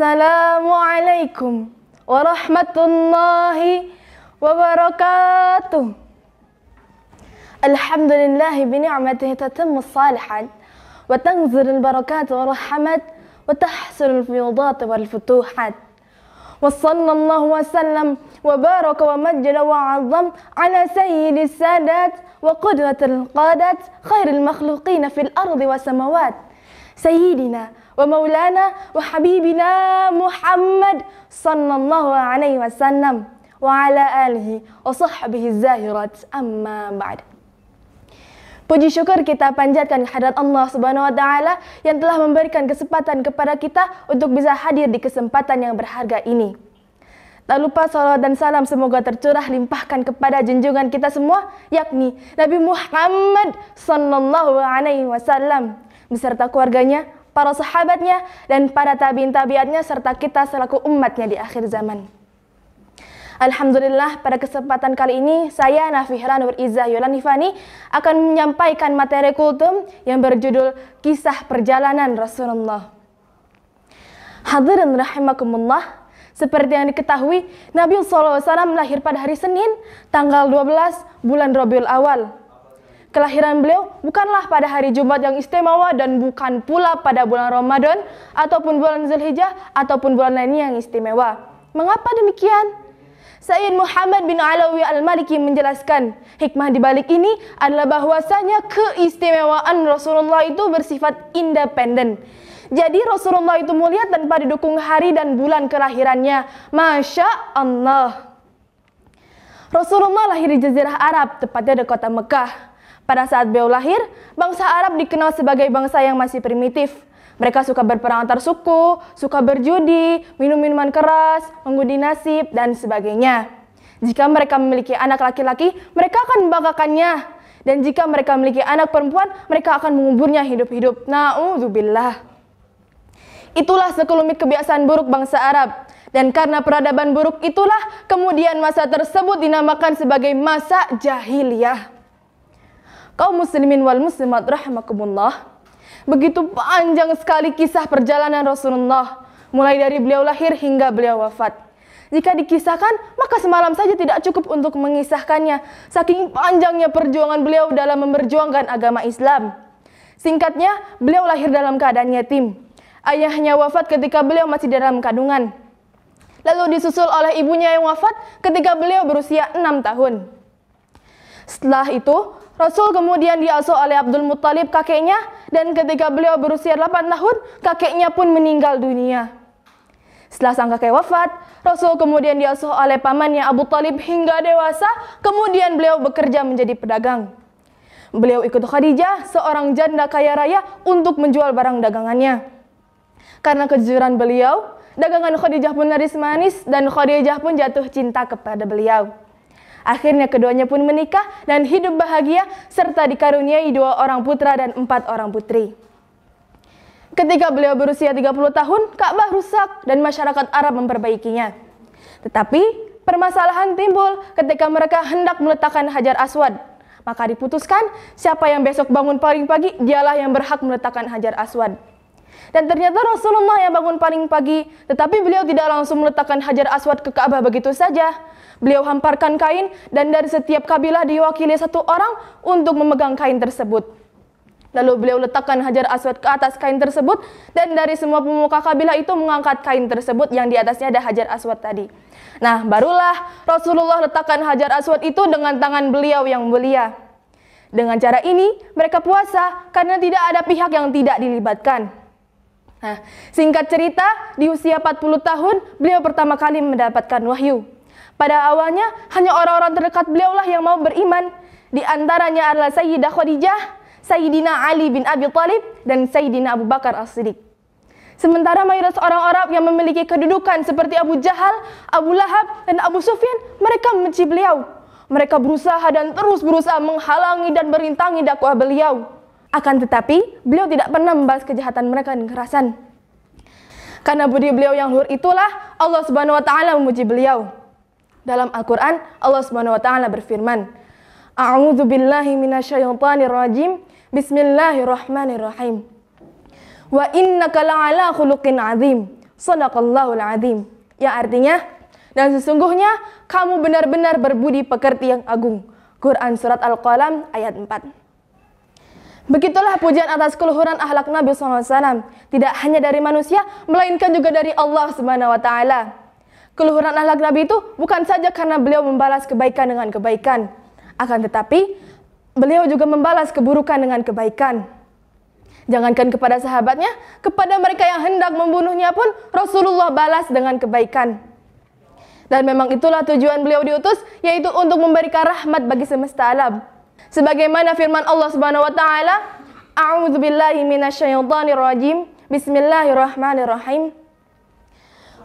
السلام عليكم ورحمة الله وبركاته الحمد لله بنعمته تتم الصالحات وتنزل البركات والرحمات وتحصل الفيوضات والفتوحات وصلى الله وسلم وبارك ومجد وعظم على سيد السادات وقدوة القادات خير المخلوقين في الأرض والسماوات Sayyidina wa maulana wa habibina Muhammad sallallahu alaihi wasallam wa ala alihi wa sahbihi zahirat amma ba'd. Puji syukur kita panjatkan kehadirat Allah Subhanahu wa taala yang telah memberikan kesempatan kepada kita untuk bisa hadir di kesempatan yang berharga ini. Tak lupa salawat dan salam semoga tercurah limpahkan kepada junjungan kita semua yakni Nabi Muhammad sallallahu alaihi wasallam beserta keluarganya, para sahabatnya, dan para tabiin tabiatnya serta kita selaku umatnya di akhir zaman. Alhamdulillah pada kesempatan kali ini saya Nafihra Nur Izzah Yolanifani akan menyampaikan materi kultum yang berjudul Kisah Perjalanan Rasulullah. Hadirin rahimakumullah, seperti yang diketahui, Nabi SAW lahir pada hari Senin, tanggal 12 bulan Rabiul Awal Kelahiran beliau bukanlah pada hari Jumat yang istimewa dan bukan pula pada bulan Ramadan ataupun bulan Zulhijjah ataupun bulan lainnya yang istimewa. Mengapa demikian? Sayyid Muhammad bin Alawi Al-Maliki menjelaskan, hikmah dibalik ini adalah bahwasanya keistimewaan Rasulullah itu bersifat independen. Jadi Rasulullah itu mulia tanpa didukung hari dan bulan kelahirannya. Masya Allah. Rasulullah lahir di Jazirah Arab, tepatnya di kota Mekah. Pada saat beliau lahir, bangsa Arab dikenal sebagai bangsa yang masih primitif. Mereka suka berperang antar suku, suka berjudi, minum minuman keras, mengundi nasib, dan sebagainya. Jika mereka memiliki anak laki-laki, mereka akan membanggakannya. Dan jika mereka memiliki anak perempuan, mereka akan menguburnya hidup-hidup. Na'udzubillah. Itulah sekelumit kebiasaan buruk bangsa Arab. Dan karena peradaban buruk itulah, kemudian masa tersebut dinamakan sebagai masa jahiliyah. Kaum muslimin wal muslimat rahimakumullah. Begitu panjang sekali kisah perjalanan Rasulullah mulai dari beliau lahir hingga beliau wafat. Jika dikisahkan, maka semalam saja tidak cukup untuk mengisahkannya. Saking panjangnya perjuangan beliau dalam memperjuangkan agama Islam. Singkatnya, beliau lahir dalam keadaan yatim. Ayahnya wafat ketika beliau masih dalam kandungan. Lalu disusul oleh ibunya yang wafat ketika beliau berusia enam tahun. Setelah itu, Rasul kemudian diasuh oleh Abdul Muttalib kakeknya dan ketika beliau berusia 8 tahun, kakeknya pun meninggal dunia. Setelah sang kakek wafat, Rasul kemudian diasuh oleh pamannya Abu Talib hingga dewasa, kemudian beliau bekerja menjadi pedagang. Beliau ikut Khadijah, seorang janda kaya raya, untuk menjual barang dagangannya. Karena kejujuran beliau, dagangan Khadijah pun laris manis dan Khadijah pun jatuh cinta kepada beliau. Akhirnya keduanya pun menikah dan hidup bahagia serta dikaruniai dua orang putra dan empat orang putri. Ketika beliau berusia 30 tahun, Ka'bah rusak dan masyarakat Arab memperbaikinya. Tetapi permasalahan timbul ketika mereka hendak meletakkan Hajar Aswad. Maka diputuskan siapa yang besok bangun paling pagi dialah yang berhak meletakkan Hajar Aswad. Dan ternyata Rasulullah yang bangun paling pagi, tetapi beliau tidak langsung meletakkan hajar aswad ke Ka'bah begitu saja. Beliau hamparkan kain dan dari setiap kabilah diwakili satu orang untuk memegang kain tersebut. Lalu beliau letakkan hajar aswad ke atas kain tersebut dan dari semua pemuka kabilah itu mengangkat kain tersebut yang di atasnya ada hajar aswad tadi. Nah, barulah Rasulullah letakkan hajar aswad itu dengan tangan beliau yang mulia. Dengan cara ini, mereka puasa karena tidak ada pihak yang tidak dilibatkan. Nah, singkat cerita, di usia 40 tahun, beliau pertama kali mendapatkan wahyu. Pada awalnya, hanya orang-orang terdekat beliaulah yang mau beriman. Di antaranya adalah Sayyidah Khadijah, Sayyidina Ali bin Abi Thalib, dan Sayyidina Abu Bakar As-Siddiq. Sementara mayoritas orang Arab yang memiliki kedudukan seperti Abu Jahal, Abu Lahab, dan Abu Sufyan, mereka membenci beliau. Mereka berusaha dan terus berusaha menghalangi dan merintangi dakwah beliau. Akan tetapi, beliau tidak pernah membalas kejahatan mereka dengan kekerasan. Karena budi beliau yang luhur itulah Allah Subhanahu wa taala memuji beliau. Dalam Al-Qur'an Allah Subhanahu wa taala berfirman, "A'udzu billahi minasyaitonir rajim. Bismillahirrahmanirrahim. Wa innaka la'ala khuluqin azim." al-'adzim. Yang artinya, dan sesungguhnya kamu benar-benar berbudi pekerti yang agung. Quran Surat Al-Qalam ayat 4. Begitulah pujian atas keluhuran ahlak Nabi SAW. Tidak hanya dari manusia, melainkan juga dari Allah Subhanahu wa taala. Keluhuran ahlak Nabi itu bukan saja karena beliau membalas kebaikan dengan kebaikan, akan tetapi beliau juga membalas keburukan dengan kebaikan. Jangankan kepada sahabatnya, kepada mereka yang hendak membunuhnya pun Rasulullah balas dengan kebaikan. Dan memang itulah tujuan beliau diutus, yaitu untuk memberikan rahmat bagi semesta alam. Sebagaimana firman Allah Subhanahu wa taala, A'udzu billahi minasyaitonir rajim. Bismillahirrahmanirrahim.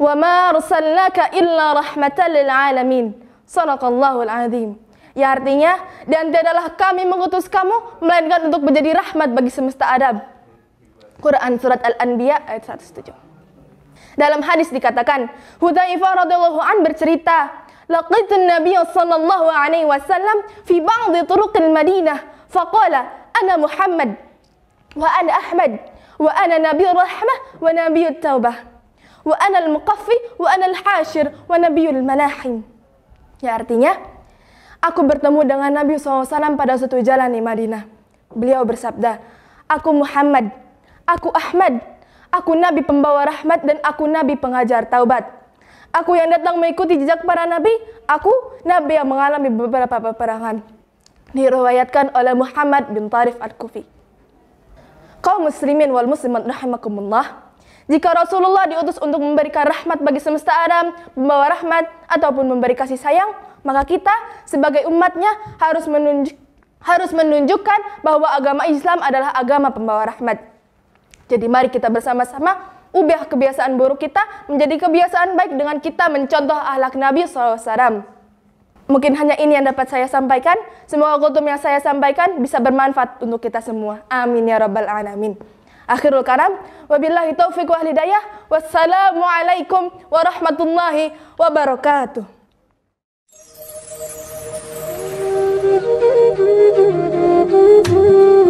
Wa ma arsalnaka illa rahmatan lil alamin. Shadaqallahul azim. Ya artinya, dan tidaklah kami mengutus kamu melainkan untuk menjadi rahmat bagi semesta Adam. Quran surat Al-Anbiya ayat 107. Dalam hadis dikatakan, Hudzaifah radhiyallahu an bercerita, "Laqitun Nabiy sallallahu alaihi wasallam fi ba'd turuqil Madinah, faqala ana Muhammad wa ana Ahmad wa ana nabiyur rahmah wa nabiyut taubah wa ana al-muqaffi wa ana al-hashir wa nabiyul malahim." Ya artinya, aku bertemu dengan Nabi SAW pada suatu jalan di Madinah. Beliau bersabda, Aku Muhammad, aku Ahmad, Aku nabi pembawa rahmat dan aku nabi pengajar taubat. Aku yang datang mengikuti jejak para nabi, aku nabi yang mengalami beberapa peperangan. Diriwayatkan oleh Muhammad bin Tarif Al-Kufi. Kau muslimin wal muslimat rahimakumullah. Jika Rasulullah diutus untuk memberikan rahmat bagi semesta alam, membawa rahmat ataupun memberi kasih sayang, maka kita sebagai umatnya harus menunjuk harus menunjukkan bahwa agama Islam adalah agama pembawa rahmat. Jadi mari kita bersama-sama ubah kebiasaan buruk kita menjadi kebiasaan baik dengan kita mencontoh ahlak Nabi SAW. Mungkin hanya ini yang dapat saya sampaikan. Semoga kutum yang saya sampaikan bisa bermanfaat untuk kita semua. Amin ya rabbal alamin. Akhirul karam. Wabillahi taufiq wa hidayah. Wassalamualaikum warahmatullahi wabarakatuh. Thank you.